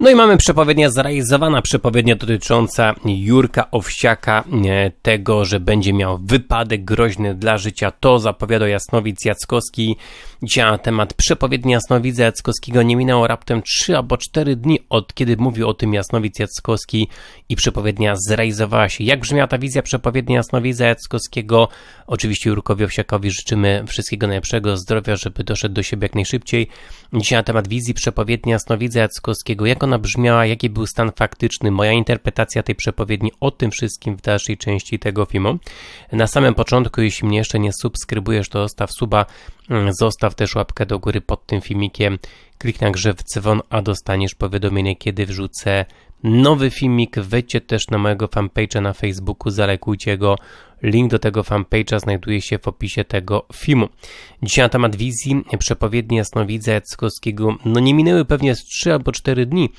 No i mamy przepowiednia zrealizowana, przepowiednia dotycząca Jurka Owsiaka, e, tego, że będzie miał wypadek groźny dla życia. To zapowiada Jasnowic Jackowski. Dzisiaj na temat przepowiedni Jasnowidza Jackowskiego nie minęło raptem 3 albo 4 dni od kiedy mówił o tym Jasnowic Jackowski i przepowiednia zrealizowała się. Jak brzmiała ta wizja przepowiedni Jasnowidza Jackowskiego? Oczywiście Jurkowi Owsiakowi życzymy wszystkiego najlepszego, zdrowia, żeby doszedł do siebie jak najszybciej. Dzisiaj na temat wizji przepowiedni Jasnowidza Jackowskiego. Jak ona brzmiała, jaki był stan faktyczny, moja interpretacja tej przepowiedni o tym wszystkim w dalszej części tego filmu. Na samym początku, jeśli mnie jeszcze nie subskrybujesz, to zostaw suba, mm, zostaw też łapkę do góry pod tym filmikiem, kliknij także w dzwon, a dostaniesz powiadomienie, kiedy wrzucę nowy filmik. Wejdźcie też na mojego fanpage'a na Facebooku, zalekujcie go, Link do tego fanpage'a znajduje się w opisie tego filmu. Dzisiaj na temat wizji przepowiedni jasnowidza Jackowskiego no nie minęły pewnie z 3 albo 4 dni,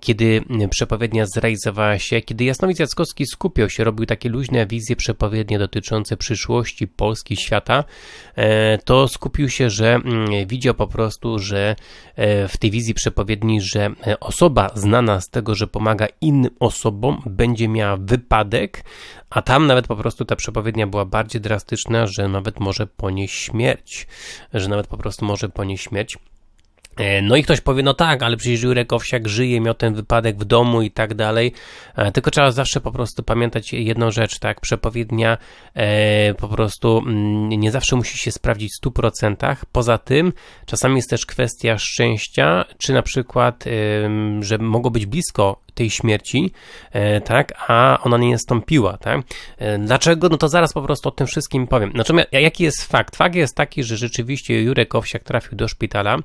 kiedy przepowiednia zrealizowała się, kiedy jasnowidz Jackowski skupiał się, robił takie luźne wizje przepowiednie dotyczące przyszłości Polski, świata, e, to skupił się, że mm, widział po prostu, że e, w tej wizji przepowiedni, że e, osoba znana z tego, że pomaga innym osobom, będzie miała wypadek, a tam nawet po prostu ta przepowiednia była bardziej drastyczna, że nawet może ponieść śmierć, że nawet po prostu może ponieść śmierć. E, no i ktoś powie, no tak, ale przecież Jurek Owsiak żyje, miał ten wypadek w domu i tak dalej. E, tylko trzeba zawsze po prostu pamiętać jedną rzecz, tak? Przepowiednia e, po prostu mm, nie zawsze musi się sprawdzić w 100%. Poza tym czasami jest też kwestia szczęścia, czy na przykład, e, że mogło być blisko tej śmierci, e, tak, a ona nie nastąpiła, tak. E, dlaczego? No to zaraz po prostu o tym wszystkim powiem. Natomiast znaczy, jaki jest fakt? Fakt jest taki, że rzeczywiście Jurek Owsiak trafił do szpitala,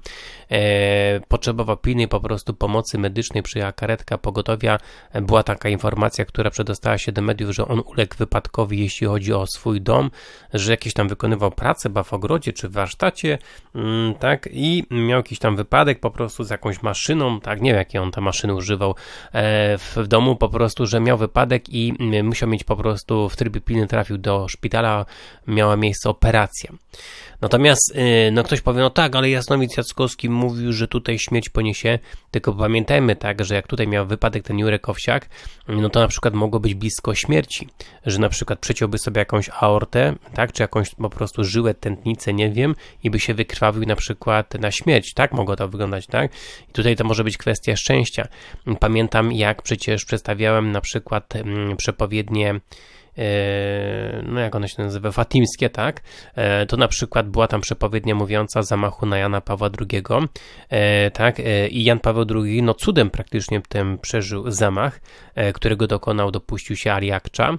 e, potrzebował pilnej po prostu pomocy medycznej, przyjechała karetka pogotowia, e, była taka informacja, która przedostała się do mediów, że on uległ wypadkowi, jeśli chodzi o swój dom, że jakiś tam wykonywał pracę, ba w ogrodzie czy w warsztacie, mm, tak, i miał jakiś tam wypadek po prostu z jakąś maszyną, tak, nie wiem, jakie on te maszyny używał, E, w domu po prostu, że miał wypadek i e, musiał mieć po prostu w trybie pilny trafił do szpitala, miała miejsce operacja. Natomiast e, no ktoś powie, no tak, ale Jasnowic Jackowski mówił, że tutaj śmierć poniesie, tylko pamiętajmy tak, że jak tutaj miał wypadek ten Jurek Owsiak, no to na przykład mogło być blisko śmierci, że na przykład przeciąłby sobie jakąś aortę, tak, czy jakąś po prostu żyłę, tętnicę, nie wiem, i by się wykrwawił na przykład na śmierć, tak mogło to wyglądać, tak? I tutaj to może być kwestia szczęścia. Pamiętam jak przecież przedstawiałem na przykład mm, przepowiednie E, no jak ono się nazywa, fatimskie, tak? E, to na przykład była tam przepowiednia mówiąca zamachu na Jana Pawła II, e, tak? I Jan Paweł II, no cudem praktycznie tym przeżył zamach, którego dokonał, dopuścił się Ariakcza.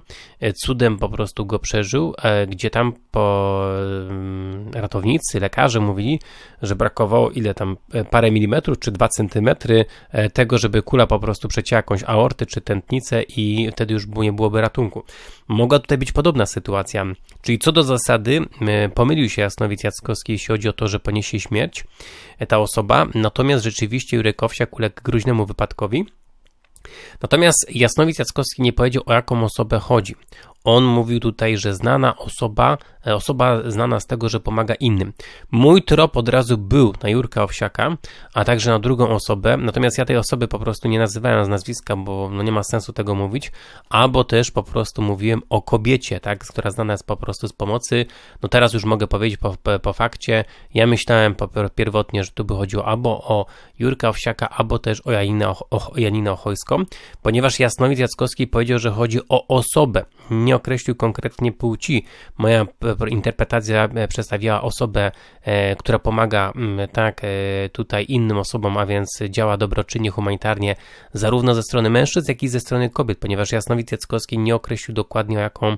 Cudem po prostu go przeżył, gdzie tam po mm, ratownicy, lekarze mówili, że brakowało ile tam, parę milimetrów czy dwa centymetry tego, żeby kula po prostu przecięła jakąś aortę czy tętnicę i wtedy już nie byłoby ratunku. Mogła tutaj być podobna sytuacja. Czyli co do zasady, e, pomylił się Jasnowic Jackowski, jeśli chodzi o to, że poniesie śmierć e, ta osoba, natomiast rzeczywiście Jurek Owsiak uległ groźnemu wypadkowi. Natomiast Jasnowic Jackowski nie powiedział, o jaką osobę chodzi. On mówił tutaj, że znana osoba, e, osoba znana z tego, że pomaga innym. Mój trop od razu był na Jurka Owsiaka, a także na drugą osobę, natomiast ja tej osoby po prostu nie nazywałem z nazwiska, bo no nie ma sensu tego mówić, albo też po prostu mówiłem o kobiecie, tak, która znana jest po prostu z pomocy. No teraz już mogę powiedzieć po, po, po fakcie, ja myślałem pierwotnie, że tu by chodziło albo o Jurka Owsiaka, albo też o Janinę, o, o Janinę Ochojską, ponieważ Jasnowid Jackowski powiedział, że chodzi o osobę, nie określił konkretnie płci. Moja e, interpretacja e, przedstawiała osobę, e, która pomaga mm, tak tutaj innym osobom, a więc działa dobroczynnie, humanitarnie, zarówno ze strony mężczyzn, jak i ze strony kobiet, ponieważ Jasnowid Jackowski nie określił dokładnie o jaką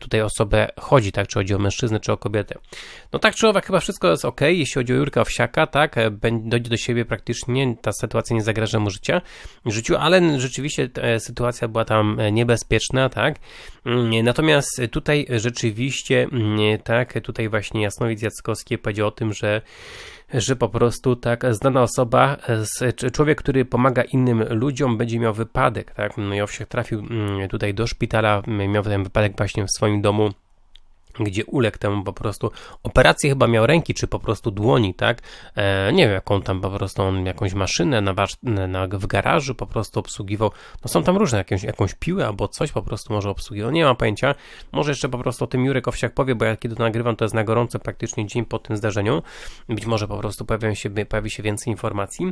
tutaj osobę chodzi, tak, czy chodzi o mężczyznę, czy o kobietę. No tak czy owak, chyba wszystko jest ok, jeśli chodzi o Jurka Owsiaka, tak, dojdzie do siebie praktycznie, ta sytuacja nie zagraża mu życia, życiu, ale rzeczywiście sytuacja była tam niebezpieczna, tak, tak? Mm, natomiast tutaj rzeczywiście, mm, tak, tutaj właśnie Jasnowic Jackowski powiedział o tym, że że po prostu tak znana osoba, e, człowiek, który pomaga innym ludziom, będzie miał wypadek, tak? No i owszem, trafił mm, tutaj do szpitala, miał ten wypadek właśnie w swoim domu gdzie uległ temu po prostu operację chyba miał ręki, czy po prostu dłoni, tak? E, nie wiem, jaką tam po prostu on jakąś maszynę na, na, w garażu po prostu obsługiwał. No są tam różne, jakąś, jakąś piłę albo coś po prostu może obsługiwał, nie mam pojęcia. Może jeszcze po prostu o tym Jurek Owsiak powie, bo ja kiedy nagrywam, to jest na gorąco praktycznie dzień po tym zdarzeniu. Być może po prostu pojawią się, pojawi się więcej informacji.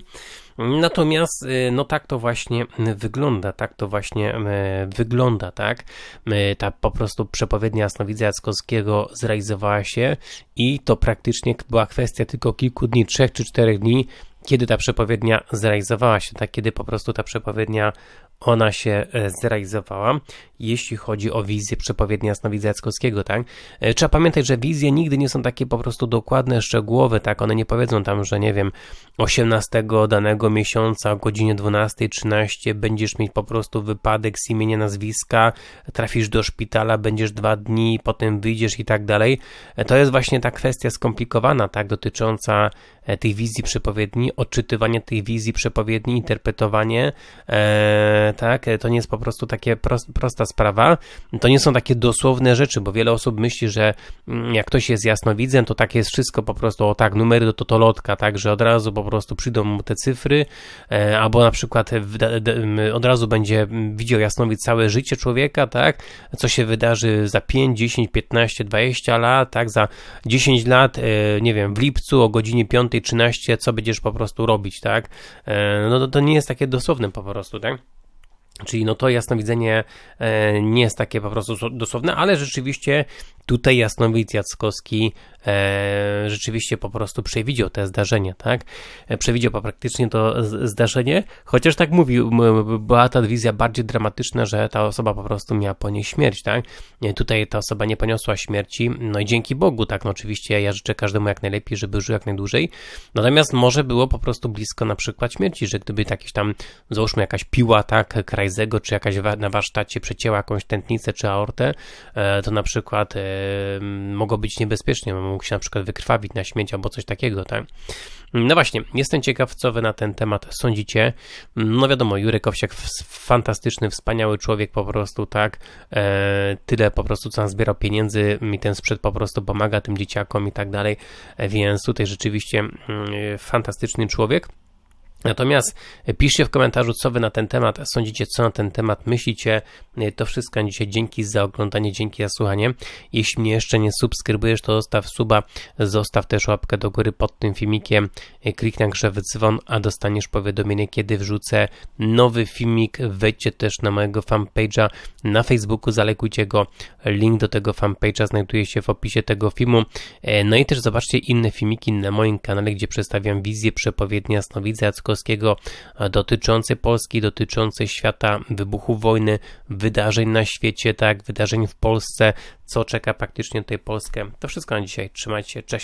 Natomiast, y, no tak to właśnie wygląda, tak to właśnie y, wygląda, tak? Y, ta po prostu przepowiednia Jasnowidza Jackowskiego zrealizowała się i to praktycznie była kwestia tylko kilku dni, trzech czy czterech dni, kiedy ta przepowiednia zrealizowała się, tak kiedy po prostu ta przepowiednia ona się e, zrealizowała, jeśli chodzi o wizję przepowiedni Jasnowidza Jackowskiego, tak? E, trzeba pamiętać, że wizje nigdy nie są takie po prostu dokładne, szczegółowe, tak? One nie powiedzą tam, że nie wiem, 18 danego miesiąca o godzinie 12.13 będziesz mieć po prostu wypadek z imienia, nazwiska, trafisz do szpitala, będziesz dwa dni, potem wyjdziesz i tak dalej. E, to jest właśnie ta kwestia skomplikowana, tak? Dotycząca E, tej wizji przepowiedni, odczytywanie tej wizji przepowiedni, interpretowanie, e, tak, e, to nie jest po prostu takie prost, prosta sprawa, to nie są takie dosłowne rzeczy, bo wiele osób myśli, że mm, jak ktoś jest jasnowidzem, to tak jest wszystko po prostu, o tak, numery do totolotka, tak, że od razu po prostu przyjdą mu te cyfry, e, albo na przykład w, d, d, od razu będzie widział jasnowid całe życie człowieka, tak, co się wydarzy za 5, 10, 15, 20 lat, tak, za 10 lat, e, nie wiem, w lipcu o godzinie 5 tej 13, co będziesz po prostu robić, tak? E, no to, to nie jest takie dosłowne po prostu, tak? Czyli no to jasnowidzenie e, nie jest takie po prostu dosłowne, ale rzeczywiście Tutaj Jasnowic Jackowski e, rzeczywiście po prostu przewidział te zdarzenie, tak? E, przewidział praktycznie to zdarzenie, chociaż tak mówił, była ta wizja bardziej dramatyczna, że ta osoba po prostu miała ponieść śmierć, tak? E, tutaj ta osoba nie poniosła śmierci, no i dzięki Bogu, tak? No oczywiście ja życzę każdemu jak najlepiej, żeby żył jak najdłużej, natomiast może było po prostu blisko na przykład śmierci, że gdyby jakiś tam, załóżmy jakaś piła, tak? Krajzego, czy jakaś wa na warsztacie przecięła jakąś tętnicę czy aortę, e, to na przykład e, mogło być niebezpiecznie, mógł się na przykład wykrwawić na śmieci albo coś takiego, tak? No właśnie, jestem ciekaw, co wy na ten temat sądzicie. No wiadomo, Jurek Owsiak, fantastyczny, wspaniały człowiek po prostu, tak? E, tyle po prostu, co on zbierał pieniędzy, mi ten sprzęt po prostu pomaga tym dzieciakom i tak dalej, e, więc tutaj rzeczywiście mm, fantastyczny człowiek. Natomiast piszcie w komentarzu, co wy na ten temat sądzicie, co na ten temat myślicie. To wszystko na dzisiaj. Dzięki za oglądanie, dzięki za słuchanie. Jeśli mnie jeszcze nie subskrybujesz, to zostaw suba, zostaw też łapkę do góry pod tym filmikiem, kliknij także w dzwon, a dostaniesz powiadomienie, kiedy wrzucę nowy filmik. Wejdźcie też na mojego fanpage'a na Facebooku, zalekujcie go. Link do tego fanpage'a znajduje się w opisie tego filmu. E, no i też zobaczcie inne filmiki na moim kanale, gdzie przedstawiam wizję przepowiednia Snowidza Trzaskowskiego e, dotyczące Polski, dotyczące świata wybuchu wojny, wydarzeń na świecie, tak, wydarzeń w Polsce, co czeka praktycznie tutaj Polskę. To wszystko na dzisiaj. Trzymajcie się, cześć.